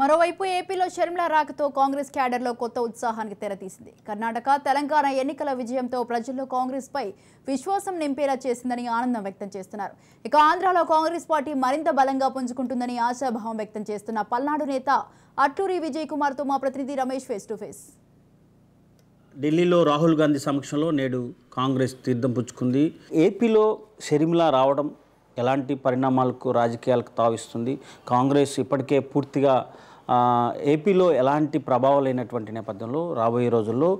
మరోవైపు ఏపీలో షర్మిల రాకతో కాంగ్రెస్ క్యాడర్లో కొత్త ఉత్సాహానికి తెరతీసింది కర్ణాటక తెలంగాణ ఎన్నికల విజయంతో ప్రజల్లో కాంగ్రెస్పై విశ్వాసం నింపేలా చేసిందని ఆనందం వ్యక్తం చేస్తున్నారు ఇక ఆంధ్రాలో కాంగ్రెస్ పార్టీ మరింత బలంగా పుంజుకుంటుందని ఆశాభావం వ్యక్తం చేస్తున్న పల్నాడు నేత అట్లూరి విజయ్ కుమార్తో మా ప్రతినిధి రమేష్ ఫేస్ టు ఫేస్ ఢిల్లీలో రాహుల్ గాంధీ సమక్షంలో నేడు కాంగ్రెస్ తీర్థం పుచ్చుకుంది ఏపీలో షర్మిల రావడం ఎలాంటి పరిణామాలకు రాజకీయాలకు తావిస్తుంది కాంగ్రెస్ ఇప్పటికే పూర్తిగా ఏపీలో ఎలాంటి ప్రభావం లేనటువంటి నేపథ్యంలో రాబోయే రోజుల్లో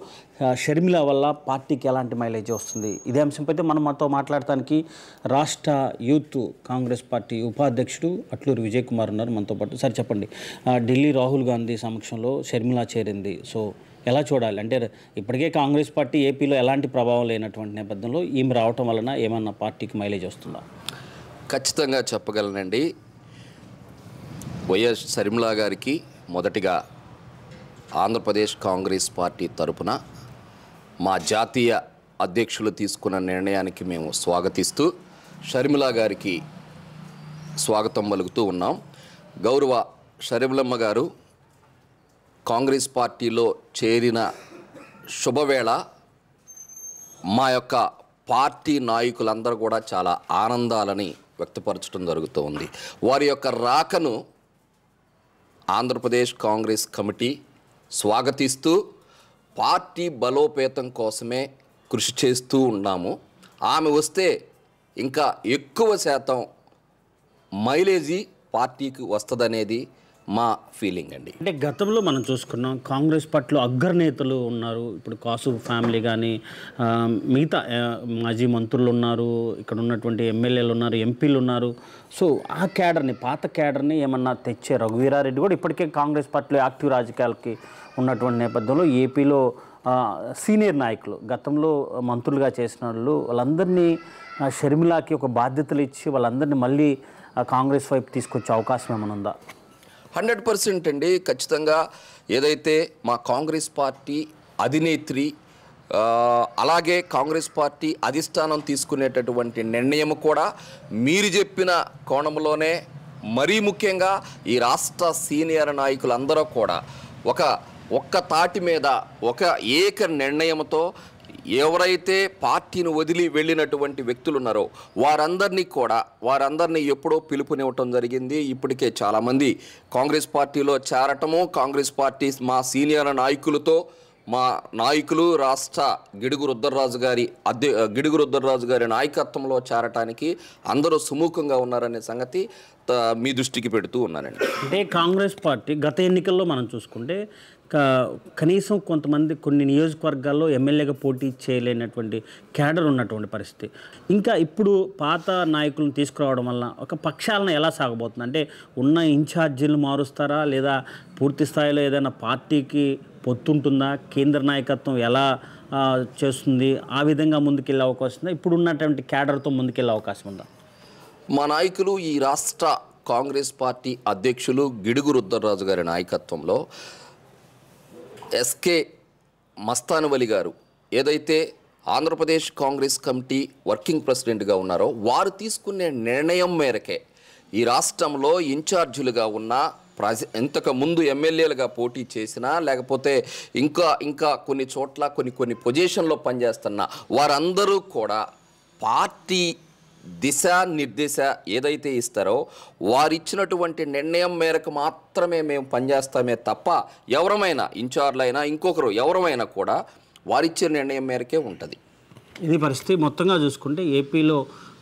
షర్మిల వల్ల పార్టీకి ఎలాంటి మైలేజ్ వస్తుంది ఇదే అంశంపై మనం మనతో మాట్లాడటానికి రాష్ట్ర యూత్ కాంగ్రెస్ పార్టీ ఉపాధ్యక్షుడు అట్లూరు విజయ్ కుమార్ ఉన్నారు మనతో పాటు సరే చెప్పండి ఢిల్లీ రాహుల్ గాంధీ సమక్షంలో షర్మిల చేరింది సో ఎలా చూడాలి అంటే ఇప్పటికే కాంగ్రెస్ పార్టీ ఏపీలో ఎలాంటి ప్రభావం లేనటువంటి నేపథ్యంలో ఈమె రావటం వలన ఏమన్నా పార్టీకి మైలేజ్ వస్తుందా ఖచ్చితంగా చెప్పగలనండి వైఎస్ షర్మిలా గారికి మొదటిగా ఆంధ్రప్రదేశ్ కాంగ్రెస్ పార్టీ తరపున మా జాతీయ అధ్యక్షులు తీసుకున్న నిర్ణయానికి మేము స్వాగతిస్తూ షర్మిలా గారికి స్వాగతం పలుకుతూ ఉన్నాం గౌరవ షర్మిలమ్మ గారు కాంగ్రెస్ పార్టీలో చేరిన శుభవేళ మా యొక్క పార్టీ నాయకులందరూ కూడా చాలా ఆనందాలని వ్యక్తపరచడం జరుగుతూ ఉంది వారి యొక్క రాకను ఆంధ్రప్రదేశ్ కాంగ్రెస్ కమిటీ స్వాగతిస్తూ పార్టీ బలోపేతం కోసమే కృషి చేస్తూ ఉన్నాము ఆమె వస్తే ఇంకా ఎక్కువ శాతం మైలేజీ పార్టీకి వస్తుందనేది మా ఫీలింగ్ అండి అంటే గతంలో మనం చూసుకున్నాం కాంగ్రెస్ పట్ల అగ్రనేతలు ఉన్నారు ఇప్పుడు కాసు ఫ్యామిలీ కానీ మిగతా మాజీ మంత్రులు ఉన్నారు ఇక్కడ ఉన్నటువంటి ఎమ్మెల్యేలు ఉన్నారు ఎంపీలు ఉన్నారు సో ఆ క్యాడర్ని పాత క్యాడర్ని ఏమన్నా తెచ్చే రఘువీరారెడ్డి కూడా ఇప్పటికే కాంగ్రెస్ పట్ల యాక్టివ్ రాజకీయాలకి ఉన్నటువంటి నేపథ్యంలో ఏపీలో సీనియర్ నాయకులు గతంలో మంత్రులుగా చేసిన వాళ్ళు వాళ్ళందరినీ షర్మిలాకి ఒక బాధ్యతలు ఇచ్చి వాళ్ళందరినీ మళ్ళీ కాంగ్రెస్ వైపు తీసుకొచ్చే అవకాశం ఏమైనా ఉందా హండ్రెడ్ పర్సెంట్ అండి ఖచ్చితంగా ఏదైతే మా కాంగ్రెస్ పార్టీ అధినేత్రి అలాగే కాంగ్రెస్ పార్టీ అధిష్టానం తీసుకునేటటువంటి నిర్ణయం కూడా మీరు చెప్పిన కోణంలోనే మరీ ముఖ్యంగా ఈ రాష్ట్ర సీనియర్ నాయకులందరూ కూడా ఒక ఒక్క తాటి మీద ఒక ఏక నిర్ణయంతో ఎవరైతే పార్టీని వదిలి వెళ్ళినటువంటి వ్యక్తులు ఉన్నారో వారందరినీ కూడా వారందరినీ ఎప్పుడో పిలుపునివ్వటం జరిగింది ఇప్పటికే చాలామంది కాంగ్రెస్ పార్టీలో చేరటము కాంగ్రెస్ పార్టీ మా సీనియర్ నాయకులతో మా నాయకులు రాష్ట్ర గిడుగు రుద్రరాజు గారి అధ్య గిడుగు రుద్రరాజు గారి నాయకత్వంలో చేరటానికి అందరూ సుముఖంగా ఉన్నారనే సంగతి మీ దృష్టికి పెడుతూ ఉన్నానండి అంటే కాంగ్రెస్ పార్టీ గత ఎన్నికల్లో మనం చూసుకుంటే కనీసం కొంతమంది కొన్ని నియోజకవర్గాల్లో ఎమ్మెల్యేగా పోటీ చేయలేనటువంటి క్యాడర్ ఉన్నటువంటి పరిస్థితి ఇంకా ఇప్పుడు పాత నాయకులను తీసుకురావడం వల్ల ఒక పక్షాలను ఎలా సాగబోతుంది అంటే ఉన్న ఇన్ఛార్జీలు మారుస్తారా లేదా పూర్తి స్థాయిలో ఏదైనా పార్టీకి పొత్తుంటుందా కేంద్ర నాయకత్వం ఎలా చేస్తుంది ఆ విధంగా ముందుకెళ్ళే అవకాశం ఉందా ఇప్పుడున్నటువంటి క్యాడర్తో ముందుకెళ్ళే అవకాశం ఉందా మా నాయకులు ఈ రాష్ట్ర కాంగ్రెస్ పార్టీ అధ్యక్షులు గిడుగు రుద్రరాజు గారి నాయకత్వంలో ఎస్కే మస్తానువలి గారు ఏదైతే ఆంధ్రప్రదేశ్ కాంగ్రెస్ కమిటీ వర్కింగ్ ప్రెసిడెంట్గా ఉన్నారో వారు తీసుకునే నిర్ణయం మేరకే ఈ రాష్ట్రంలో ఇన్ఛార్జీలుగా ఉన్న ప్రజ ఇంతకు ముందు ఎమ్మెల్యేలుగా పోటీ చేసినా లేకపోతే ఇంకా ఇంకా కొన్ని చోట్ల కొన్ని కొన్ని పొజిషన్లో పనిచేస్తున్న వారందరూ కూడా పార్టీ దిశ నిర్దిశ ఏదైతే ఇస్తారో వారిచ్చినటువంటి నిర్ణయం మేరకు మాత్రమే మేము పనిచేస్తామే తప్ప ఎవరమైనా అయినా ఇంకొకరు ఎవరమైనా కూడా వారిచ్చే నిర్ణయం మేరకే ఉంటుంది ఇది పరిస్థితి మొత్తంగా చూసుకుంటే ఏపీలో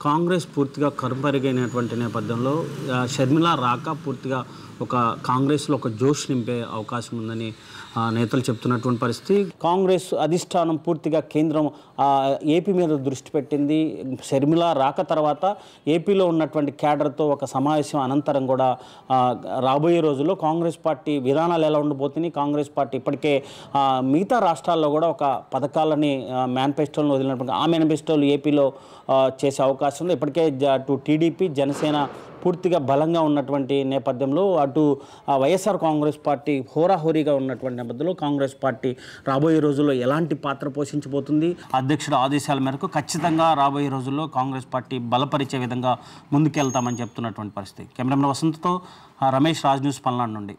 కాంగ్రెస్ పూర్తిగా కరుపరిగైనటువంటి నేపథ్యంలో షర్మిల రాక పూర్తిగా ఒక కాంగ్రెస్లో ఒక జోష్ నింపే అవకాశం ఉందని నేతలు చెప్తున్నటువంటి పరిస్థితి కాంగ్రెస్ అధిష్టానం పూర్తిగా కేంద్రం ఏపీ మీద దృష్టి పెట్టింది షర్మిల రాక తర్వాత ఏపీలో ఉన్నటువంటి క్యాడర్తో ఒక సమావేశం అనంతరం కూడా రాబోయే రోజుల్లో కాంగ్రెస్ పార్టీ విధానాలు ఎలా ఉండబోతున్నాయి కాంగ్రెస్ పార్టీ ఇప్పటికే మిగతా రాష్ట్రాల్లో కూడా ఒక పథకాలని మేనిఫెస్టోలను వదిలినటువంటి ఆ మేనిఫెస్టోలు ఏపీలో చేసే అవకాశం ఉంది ఇప్పటికే టు టీడీపీ జనసేన పూర్తిగా బలంగా ఉన్నటువంటి నేపథ్యంలో అటు వైఎస్ఆర్ కాంగ్రెస్ పార్టీ హోరాహోరీగా ఉన్నటువంటి నేపథ్యంలో కాంగ్రెస్ పార్టీ రాబోయే రోజుల్లో ఎలాంటి పాత్ర పోషించబోతుంది అధ్యక్షుడు ఆదేశాల మేరకు ఖచ్చితంగా రాబోయే రోజుల్లో కాంగ్రెస్ పార్టీ బలపరిచే విధంగా ముందుకెళ్తామని చెప్తున్నటువంటి పరిస్థితి కెమెరామెన్ వసంతతో రమేష్ రాజ్ న్యూస్ పల్నాడు నుండి